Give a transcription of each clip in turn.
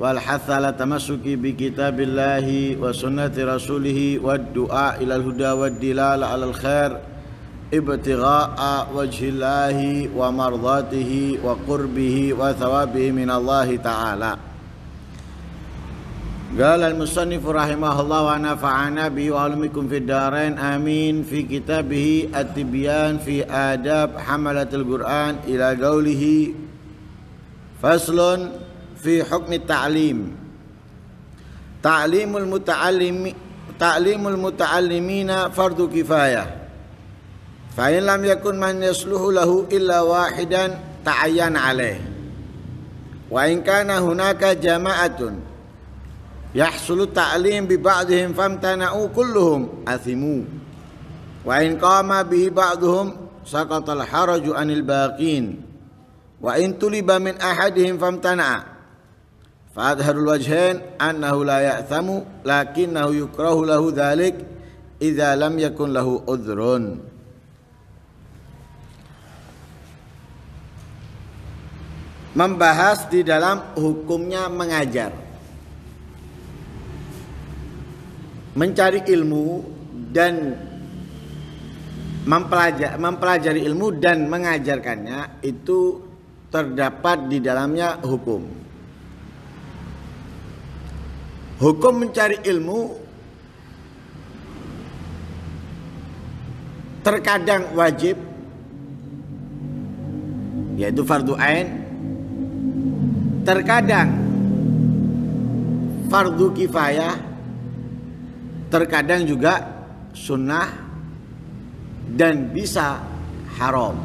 والحث على التمسك بكتاب الله وسنة رسوله والدعاء إلى الهدى والدلال على الخير ابتغاء وجه الله ومرضاته وقربه وثوابه من الله تعالى قال المصنف رحمه الله ونفعنا به وعلمكم في الدارين آمين في كتابه التبيان في آداب حملة القرآن إلى قوله فصل في حكم التعليم تعليم المتعلم تعليم المتعلمين فرض كفاية فإن لم يكن من يصلح له إلا واحدا تعين عليه وإن كان هناك جماعة يحصل التعليم ببعضهم فامتنعوا كلهم أثموا وإن قام به بعضهم سقط الحرج عن الباقين وإن طلب من أحدهم فامتنع Fadharul الوجهين أنه لا يأثم لكنه يكره له ذلك إذا لم يكن له udhrun. membahas di dalam hukumnya mengajar mencari ilmu dan mempelajari, mempelajari ilmu dan mengajarkannya itu terdapat di dalamnya hukum hukum mencari ilmu terkadang wajib yaitu fardu ain terkadang fardu kifayah terkadang juga sunnah dan bisa haram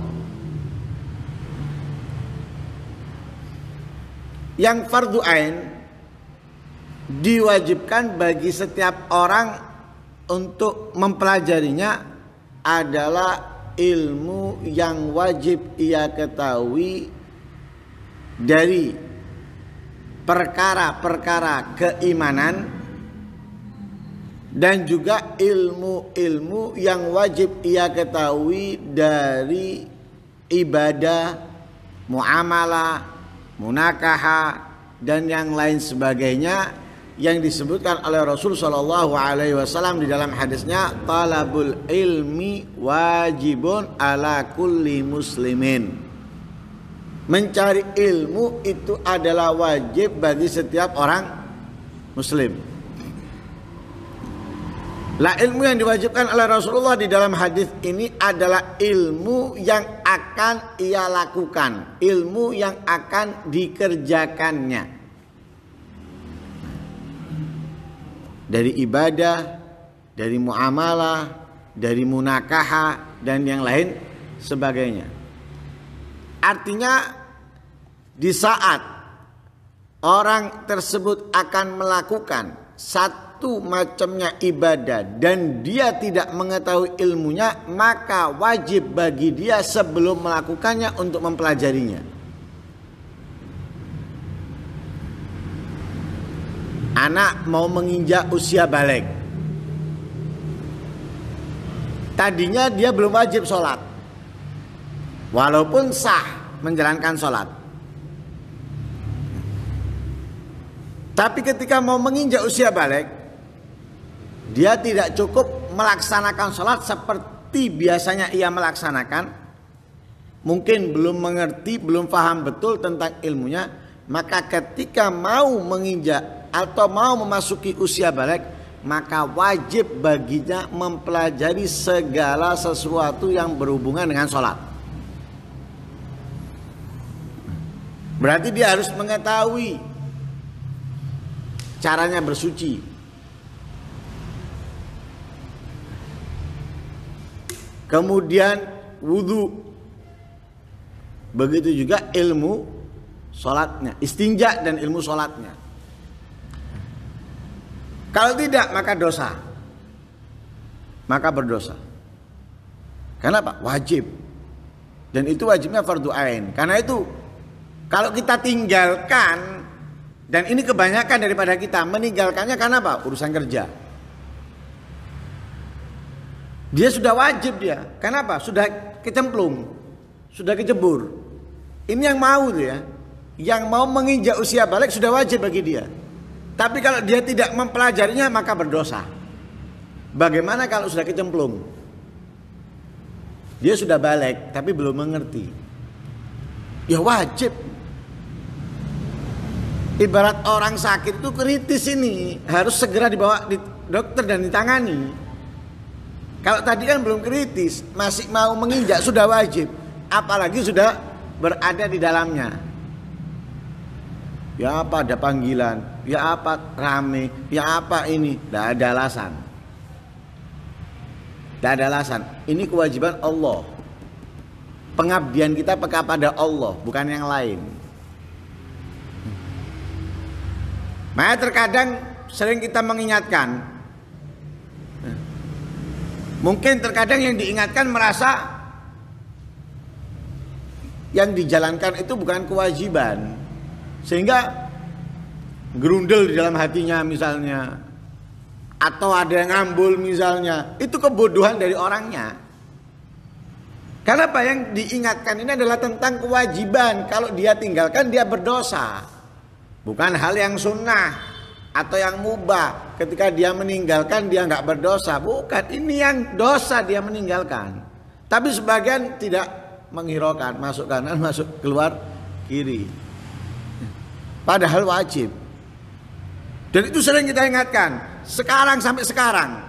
yang fardu ain diwajibkan bagi setiap orang untuk mempelajarinya adalah ilmu yang wajib ia ketahui dari perkara-perkara keimanan dan juga ilmu-ilmu yang wajib ia ketahui dari ibadah, muamalah, munakaha dan yang lain sebagainya yang disebutkan oleh Rasul Shallallahu Alaihi Wasallam di dalam hadisnya talabul ilmi wajibun ala kulli muslimin mencari ilmu itu adalah wajib bagi setiap orang muslim lah ilmu yang diwajibkan oleh Rasulullah di dalam hadis ini adalah ilmu yang akan ia lakukan, ilmu yang akan dikerjakannya. dari ibadah, dari muamalah, dari munakaha dan yang lain sebagainya. Artinya di saat orang tersebut akan melakukan satu macamnya ibadah dan dia tidak mengetahui ilmunya, maka wajib bagi dia sebelum melakukannya untuk mempelajarinya. anak mau menginjak usia balik. Tadinya dia belum wajib sholat, walaupun sah menjalankan sholat. Tapi ketika mau menginjak usia balik, dia tidak cukup melaksanakan sholat seperti biasanya ia melaksanakan. Mungkin belum mengerti, belum paham betul tentang ilmunya, maka ketika mau menginjak atau mau memasuki usia balik maka wajib baginya mempelajari segala sesuatu yang berhubungan dengan sholat. Berarti dia harus mengetahui caranya bersuci. Kemudian wudhu. Begitu juga ilmu sholatnya, istinja dan ilmu sholatnya. Kalau tidak maka dosa. Maka berdosa. Kenapa? Wajib. Dan itu wajibnya fardu ain. Karena itu kalau kita tinggalkan dan ini kebanyakan daripada kita meninggalkannya karena apa? Urusan kerja. Dia sudah wajib dia. Kenapa? Sudah kecemplung. Sudah kejebur. Ini yang mau dia. Ya. Yang mau menginjak usia balik sudah wajib bagi dia. Tapi kalau dia tidak mempelajarinya maka berdosa. Bagaimana kalau sudah kecemplung? Dia sudah balik tapi belum mengerti. Ya wajib. Ibarat orang sakit itu kritis ini harus segera dibawa di dokter dan ditangani. Kalau tadi kan belum kritis, masih mau menginjak sudah wajib, apalagi sudah berada di dalamnya. Ya apa ada panggilan, ya apa rame, ya apa ini, tidak ada alasan. Tidak ada alasan. Ini kewajiban Allah. Pengabdian kita peka pada Allah, bukan yang lain. Maya nah, terkadang sering kita mengingatkan Mungkin terkadang yang diingatkan merasa Yang dijalankan itu bukan kewajiban sehingga gerundel di dalam hatinya misalnya atau ada yang ngambul misalnya, itu kebodohan dari orangnya. Karena apa yang diingatkan ini adalah tentang kewajiban. Kalau dia tinggalkan dia berdosa. Bukan hal yang sunnah atau yang mubah. Ketika dia meninggalkan dia nggak berdosa. Bukan, ini yang dosa dia meninggalkan. Tapi sebagian tidak menghiraukan, masuk kanan, masuk keluar kiri. Padahal wajib. Dan itu sering kita ingatkan. Sekarang sampai sekarang.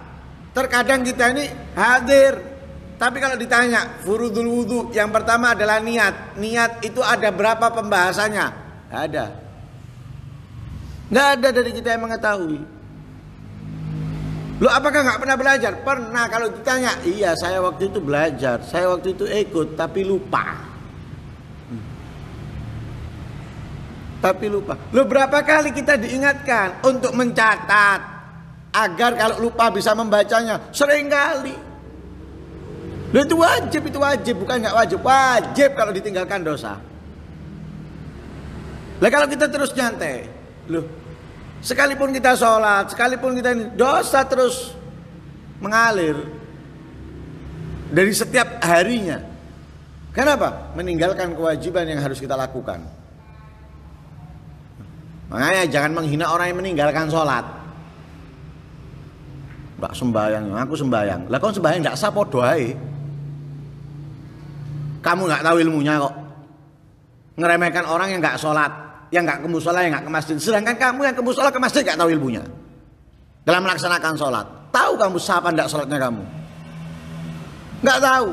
Terkadang kita ini hadir. Tapi kalau ditanya furudul wudhu. Yang pertama adalah niat. Niat itu ada berapa pembahasannya? ada. Nggak ada dari kita yang mengetahui. Lo apakah nggak pernah belajar? Pernah kalau ditanya, iya saya waktu itu belajar, saya waktu itu ikut tapi lupa. tapi lupa. Lu berapa kali kita diingatkan untuk mencatat agar kalau lupa bisa membacanya sering kali. Lu itu wajib itu wajib bukan nggak wajib wajib kalau ditinggalkan dosa. Lah kalau kita terus nyantai, lu sekalipun kita sholat, sekalipun kita ini dosa terus mengalir dari setiap harinya. Kenapa? Meninggalkan kewajiban yang harus kita lakukan. Makanya jangan menghina orang yang meninggalkan sholat. Mbak sembahyang, aku sembahyang. Lah kau sembahyang nggak sah doai. Kamu gak tahu ilmunya kok. Ngeremehkan orang yang gak sholat, yang gak ke musola, yang gak ke masjid. Sedangkan kamu yang ke musola ke masjid nggak tahu ilmunya dalam melaksanakan sholat. Tahu kamu sah apa nggak sholatnya kamu? Gak tahu.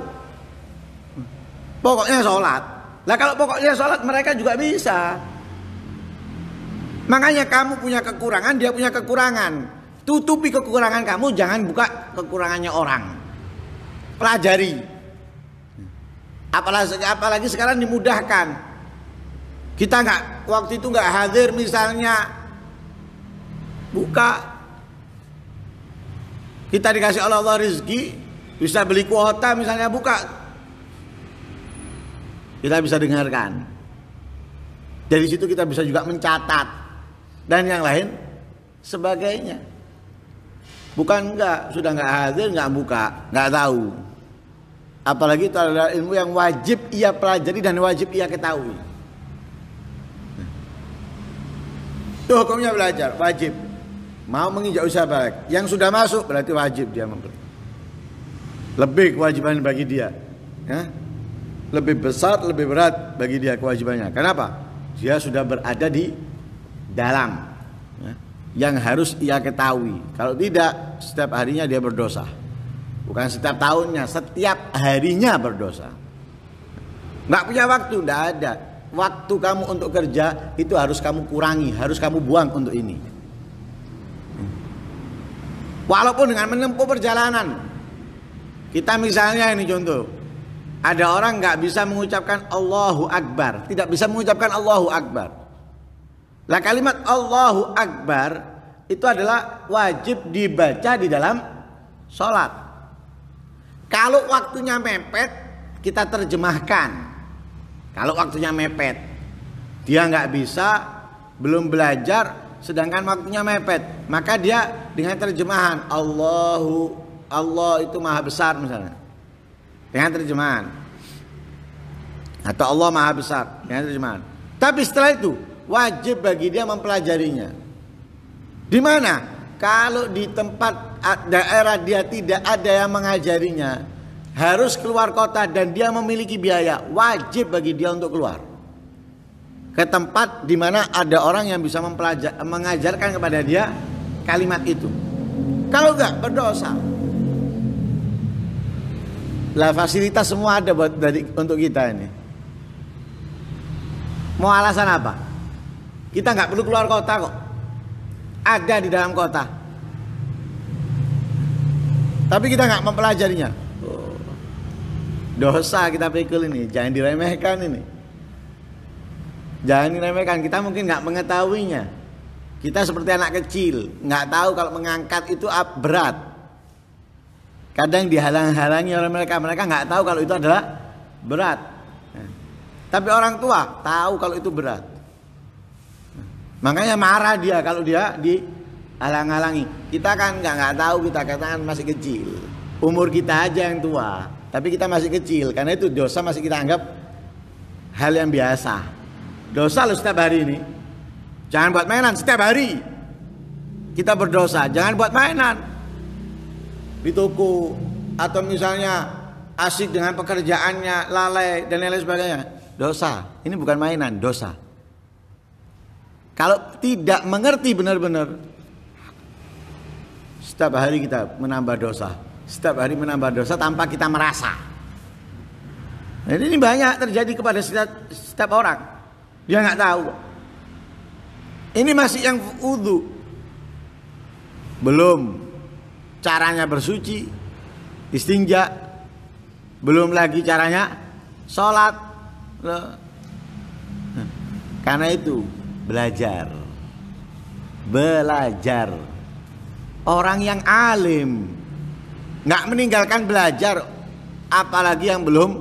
Pokoknya sholat. Lah kalau pokoknya sholat mereka juga bisa. Makanya kamu punya kekurangan, dia punya kekurangan. Tutupi kekurangan kamu, jangan buka kekurangannya orang. Pelajari. Apalagi, apalagi sekarang dimudahkan. Kita nggak waktu itu nggak hadir misalnya buka kita dikasih Allah Allah rezeki bisa beli kuota misalnya buka kita bisa dengarkan dari situ kita bisa juga mencatat dan yang lain sebagainya. Bukan enggak, sudah enggak hadir, enggak buka, enggak tahu. Apalagi itu adalah ilmu yang wajib ia pelajari dan wajib ia ketahui. Itu hukumnya belajar, wajib. Mau menginjak usaha balik. Yang sudah masuk berarti wajib dia membeli. Lebih kewajiban bagi dia. Ya? Lebih besar, lebih berat bagi dia kewajibannya. Kenapa? Dia sudah berada di dalam ya, yang harus ia ketahui. Kalau tidak, setiap harinya dia berdosa. Bukan setiap tahunnya, setiap harinya berdosa. Nggak punya waktu, nggak ada. Waktu kamu untuk kerja itu harus kamu kurangi, harus kamu buang untuk ini. Walaupun dengan menempuh perjalanan, kita misalnya ini contoh, ada orang nggak bisa mengucapkan Allahu Akbar, tidak bisa mengucapkan Allahu Akbar lah kalimat Allahu Akbar itu adalah wajib dibaca di dalam sholat. Kalau waktunya mepet, kita terjemahkan. Kalau waktunya mepet, dia nggak bisa, belum belajar, sedangkan waktunya mepet, maka dia dengan terjemahan Allahu Allah itu maha besar misalnya, dengan terjemahan atau Allah maha besar dengan terjemahan. Tapi setelah itu wajib bagi dia mempelajarinya. Di mana? Kalau di tempat daerah dia tidak ada yang mengajarinya, harus keluar kota dan dia memiliki biaya, wajib bagi dia untuk keluar ke tempat di mana ada orang yang bisa mempelajari mengajarkan kepada dia kalimat itu. Kalau enggak berdosa. Lah fasilitas semua ada buat dari untuk kita ini. Mau alasan apa? Kita nggak perlu keluar kota kok. Ada di dalam kota. Tapi kita nggak mempelajarinya. dosa kita pikul ini, jangan diremehkan ini. Jangan diremehkan, kita mungkin nggak mengetahuinya. Kita seperti anak kecil, nggak tahu kalau mengangkat itu berat. Kadang dihalang-halangi oleh mereka, mereka nggak tahu kalau itu adalah berat. Tapi orang tua tahu kalau itu berat. Makanya marah dia kalau dia di alang alangi Kita kan nggak nggak tahu kita katakan masih kecil. Umur kita aja yang tua, tapi kita masih kecil karena itu dosa masih kita anggap hal yang biasa. Dosa lo setiap hari ini. Jangan buat mainan setiap hari. Kita berdosa, jangan buat mainan. Di toko atau misalnya asik dengan pekerjaannya, lalai dan lain-lain sebagainya. Dosa. Ini bukan mainan, dosa. Kalau tidak mengerti benar-benar, setiap hari kita menambah dosa. Setiap hari menambah dosa tanpa kita merasa. Dan nah, ini banyak terjadi kepada setiap, setiap orang. Dia nggak tahu. Ini masih yang wudhu. Belum caranya bersuci, istinja. Belum lagi caranya sholat. Nah, karena itu belajar belajar orang yang alim nggak meninggalkan belajar apalagi yang belum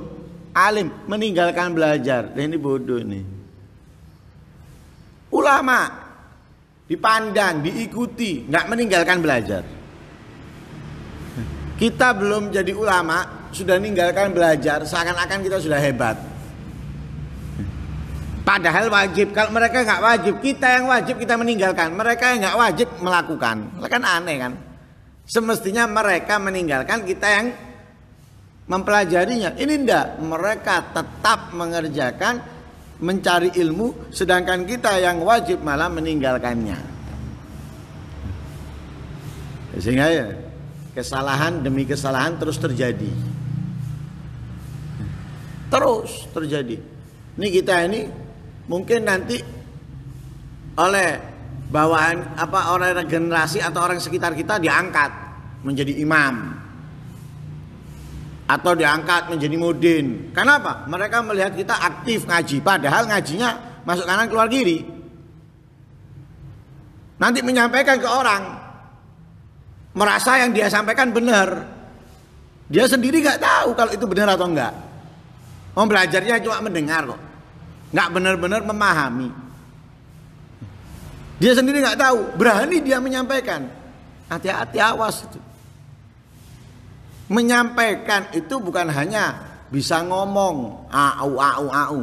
alim meninggalkan belajar nah, ini bodoh ini ulama dipandang diikuti nggak meninggalkan belajar kita belum jadi ulama sudah meninggalkan belajar seakan-akan kita sudah hebat Padahal wajib. Kalau mereka nggak wajib, kita yang wajib kita meninggalkan. Mereka yang nggak wajib melakukan. Kan aneh kan? Semestinya mereka meninggalkan kita yang mempelajarinya. Ini ndak. Mereka tetap mengerjakan mencari ilmu sedangkan kita yang wajib malah meninggalkannya. Sehingga ya, kesalahan demi kesalahan terus terjadi. Terus terjadi. Ini kita ini mungkin nanti oleh bawaan apa orang generasi atau orang sekitar kita diangkat menjadi imam atau diangkat menjadi mudin. Kenapa? Mereka melihat kita aktif ngaji padahal ngajinya masuk kanan keluar kiri. Nanti menyampaikan ke orang merasa yang dia sampaikan benar. Dia sendiri nggak tahu kalau itu benar atau enggak. Mau belajarnya cuma mendengar kok nggak benar-benar memahami. Dia sendiri nggak tahu, berani dia menyampaikan. Hati-hati awas itu. Menyampaikan itu bukan hanya bisa ngomong au au au.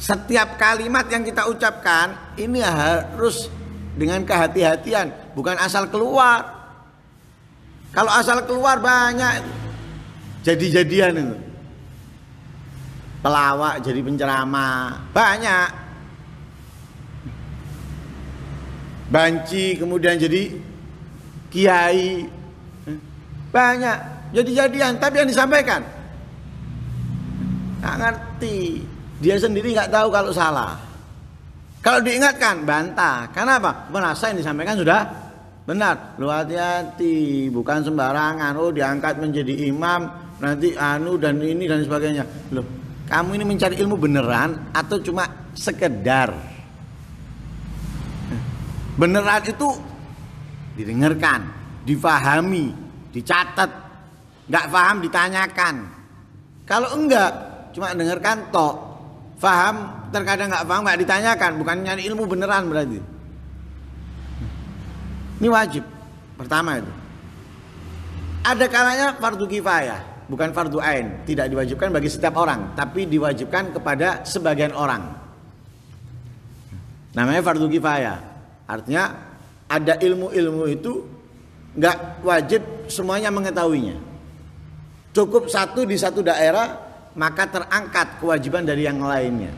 Setiap kalimat yang kita ucapkan ini harus dengan kehati-hatian, bukan asal keluar. Kalau asal keluar banyak jadi-jadian itu pelawak jadi penceramah banyak banci kemudian jadi kiai banyak jadi-jadian tapi yang disampaikan nggak ngerti dia sendiri nggak tahu kalau salah kalau diingatkan bantah karena apa merasa yang disampaikan sudah benar lu hati-hati bukan sembarangan oh diangkat menjadi imam nanti anu dan ini dan sebagainya loh kamu ini mencari ilmu beneran atau cuma sekedar beneran itu didengarkan difahami dicatat nggak paham ditanyakan kalau enggak cuma dengarkan tok paham terkadang nggak paham nggak ditanyakan bukan nyari ilmu beneran berarti ini wajib pertama itu ada kalanya fardu kifayah bukan fardu ain, tidak diwajibkan bagi setiap orang, tapi diwajibkan kepada sebagian orang. Namanya fardu kifayah. Artinya ada ilmu-ilmu itu nggak wajib semuanya mengetahuinya. Cukup satu di satu daerah maka terangkat kewajiban dari yang lainnya.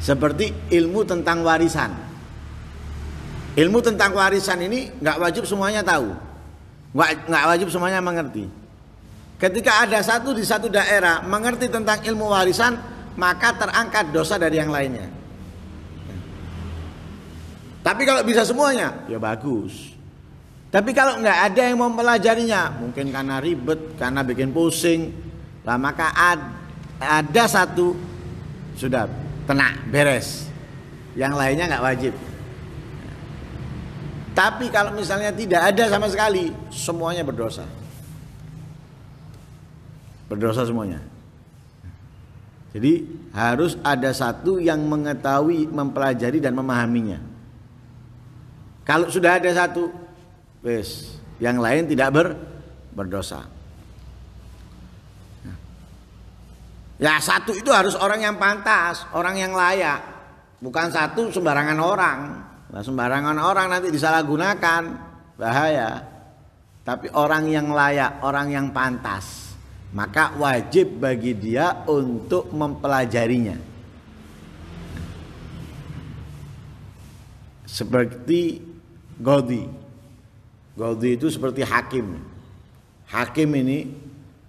Seperti ilmu tentang warisan. Ilmu tentang warisan ini nggak wajib semuanya tahu, nggak wajib semuanya mengerti Ketika ada satu di satu daerah mengerti tentang ilmu warisan, maka terangkat dosa dari yang lainnya. Tapi kalau bisa semuanya, ya bagus. Tapi kalau nggak ada yang mau mempelajarinya, mungkin karena ribet, karena bikin pusing, lah maka ad, ada satu sudah tenang beres. Yang lainnya nggak wajib. Tapi kalau misalnya tidak ada sama sekali, semuanya berdosa berdosa semuanya. Jadi harus ada satu yang mengetahui, mempelajari dan memahaminya. Kalau sudah ada satu, wes, yang lain tidak ber, berdosa. Ya satu itu harus orang yang pantas, orang yang layak. Bukan satu sembarangan orang. Nah, sembarangan orang nanti disalahgunakan, bahaya. Tapi orang yang layak, orang yang pantas maka wajib bagi dia untuk mempelajarinya. Seperti Godi. Godi itu seperti hakim. Hakim ini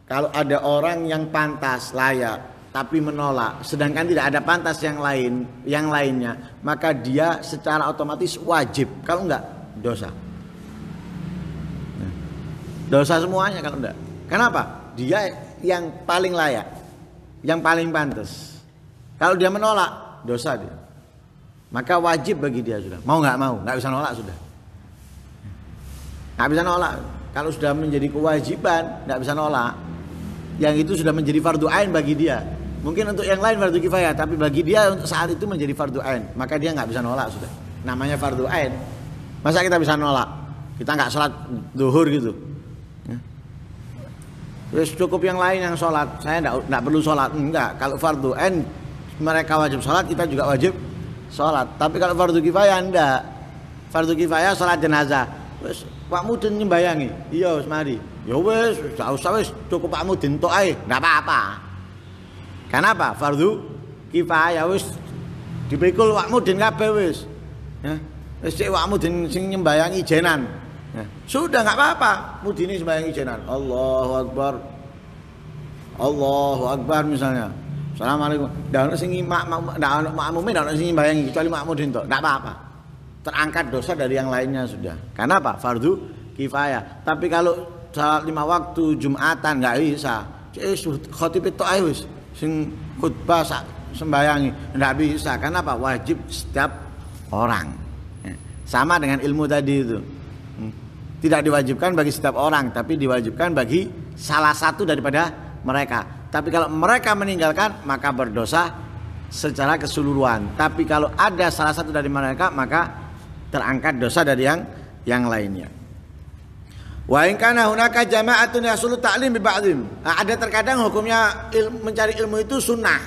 kalau ada orang yang pantas layak tapi menolak, sedangkan tidak ada pantas yang lain, yang lainnya, maka dia secara otomatis wajib. Kalau enggak, dosa. Nah, dosa semuanya kalau enggak. Kenapa? dia yang paling layak, yang paling pantas. Kalau dia menolak, dosa dia. Maka wajib bagi dia sudah. Mau nggak mau, nggak bisa nolak sudah. Nggak bisa nolak. Kalau sudah menjadi kewajiban, nggak bisa nolak. Yang itu sudah menjadi fardu ain bagi dia. Mungkin untuk yang lain fardu kifayah, tapi bagi dia untuk saat itu menjadi fardu ain. Maka dia nggak bisa nolak sudah. Namanya fardu ain. Masa kita bisa nolak? Kita nggak sholat duhur gitu Terus cukup yang lain yang sholat. Saya tidak perlu sholat. Enggak. Kalau fardu en mereka wajib sholat, kita juga wajib sholat. Tapi kalau fardu kifayah enggak. Fardu kifayah sholat jenazah. Terus Pak Mudin nyembayangi. Iya, mari. Ya wes enggak usah wes cukup Pak Mudin tok enggak apa-apa. Kenapa? Fardu kifayah wes dipikul Pak Mudin kabeh wis. Ya. wes cek Pak Mudin sing nyembayangi jenan. Ya. sudah nggak apa-apa. Mudini sembahyang ijenan. Allahu Akbar. Allahu Akbar misalnya. Assalamualaikum. Dan sing makmum mak, makmume dan sing bayang kecuali makmudin to. nggak apa-apa. Terangkat dosa dari yang lainnya sudah. Karena apa? Fardu kifayah. Tapi kalau salat lima waktu Jumatan nggak bisa. Khotib itu ayo sing khutbah sembayangi nggak bisa. Karena apa? Wajib setiap orang. Ya. Sama dengan ilmu tadi itu tidak diwajibkan bagi setiap orang tapi diwajibkan bagi salah satu daripada mereka tapi kalau mereka meninggalkan maka berdosa secara keseluruhan tapi kalau ada salah satu dari mereka maka terangkat dosa dari yang yang lainnya wa in kana hunaka jama'atun yasulu ta'lim bi ba'dhim nah, ada terkadang hukumnya ilmu, mencari ilmu itu sunnah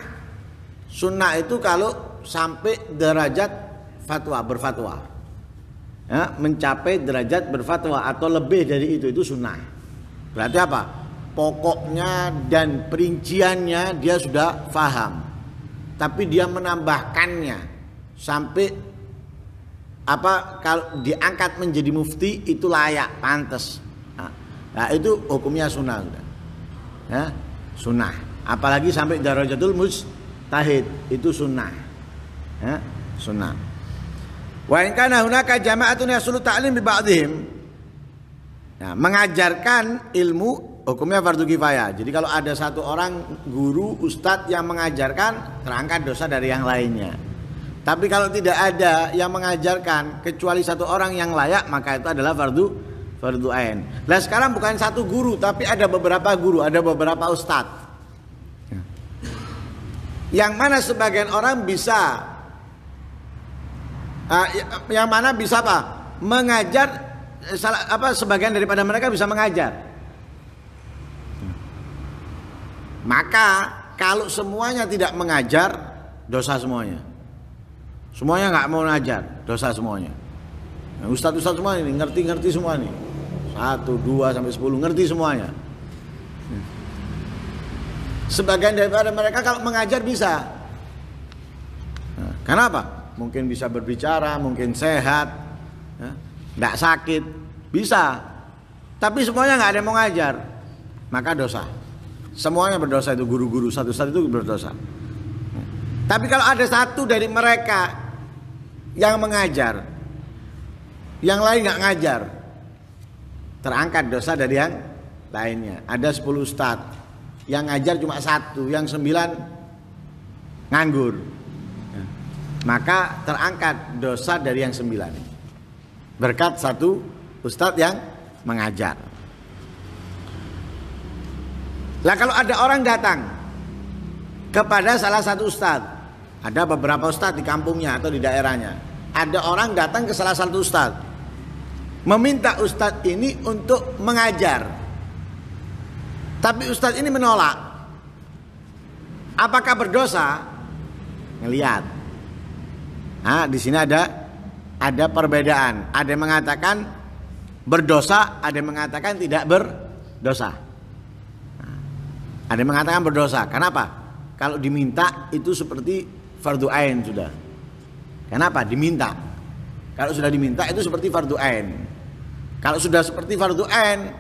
sunnah itu kalau sampai derajat fatwa berfatwa ya, mencapai derajat berfatwa atau lebih dari itu itu sunnah. Berarti apa? Pokoknya dan perinciannya dia sudah faham, tapi dia menambahkannya sampai apa kalau diangkat menjadi mufti itu layak pantas. Nah, nah, itu hukumnya sunnah Ya, sunnah. Apalagi sampai darajatul mustahid itu sunnah. Ya, sunnah. Wa in kana hunaka jama'atun yasulu ta'lim bi ba'dihim. Nah, mengajarkan ilmu hukumnya fardu kifayah. Jadi kalau ada satu orang guru, ustadz yang mengajarkan, terangkat dosa dari yang lainnya. Tapi kalau tidak ada yang mengajarkan kecuali satu orang yang layak, maka itu adalah fardu fardu ain. Nah sekarang bukan satu guru tapi ada beberapa guru, ada beberapa ustadz. Yang mana sebagian orang bisa Ah, ya, yang mana bisa apa mengajar eh, salah apa sebagian daripada mereka bisa mengajar maka kalau semuanya tidak mengajar dosa semuanya semuanya nggak mau mengajar dosa semuanya nah, ustadz ustadz semua ini ngerti ngerti semua nih satu dua sampai sepuluh ngerti semuanya sebagian daripada mereka kalau mengajar bisa nah, kenapa mungkin bisa berbicara, mungkin sehat, tidak ya, sakit, bisa. Tapi semuanya nggak ada yang mau ngajar, maka dosa. Semuanya berdosa itu guru-guru satu-satu itu berdosa. Tapi kalau ada satu dari mereka yang mengajar, yang lain nggak ngajar, terangkat dosa dari yang lainnya. Ada 10 ustadz, yang ngajar cuma satu, yang sembilan nganggur maka terangkat dosa dari yang sembilan berkat satu ustadz yang mengajar lah kalau ada orang datang kepada salah satu ustadz ada beberapa ustadz di kampungnya atau di daerahnya ada orang datang ke salah satu ustadz meminta ustadz ini untuk mengajar tapi ustadz ini menolak apakah berdosa ngelihat Nah, di sini ada ada perbedaan. Ada yang mengatakan berdosa, ada yang mengatakan tidak berdosa. ada yang mengatakan berdosa. Kenapa? Kalau diminta itu seperti fardu ain sudah. Kenapa? Diminta. Kalau sudah diminta itu seperti fardu ain. Kalau sudah seperti fardu ain,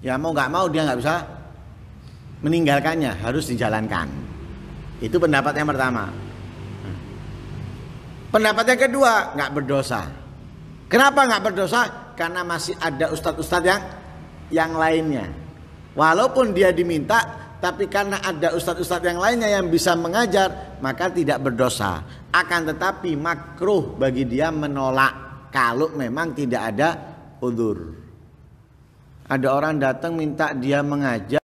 ya mau nggak mau dia nggak bisa meninggalkannya, harus dijalankan. Itu pendapat yang pertama. Pendapat yang kedua, nggak berdosa. Kenapa nggak berdosa? Karena masih ada ustadz-ustadz yang yang lainnya. Walaupun dia diminta, tapi karena ada ustadz-ustadz yang lainnya yang bisa mengajar, maka tidak berdosa. Akan tetapi makruh bagi dia menolak kalau memang tidak ada udur. Ada orang datang minta dia mengajar.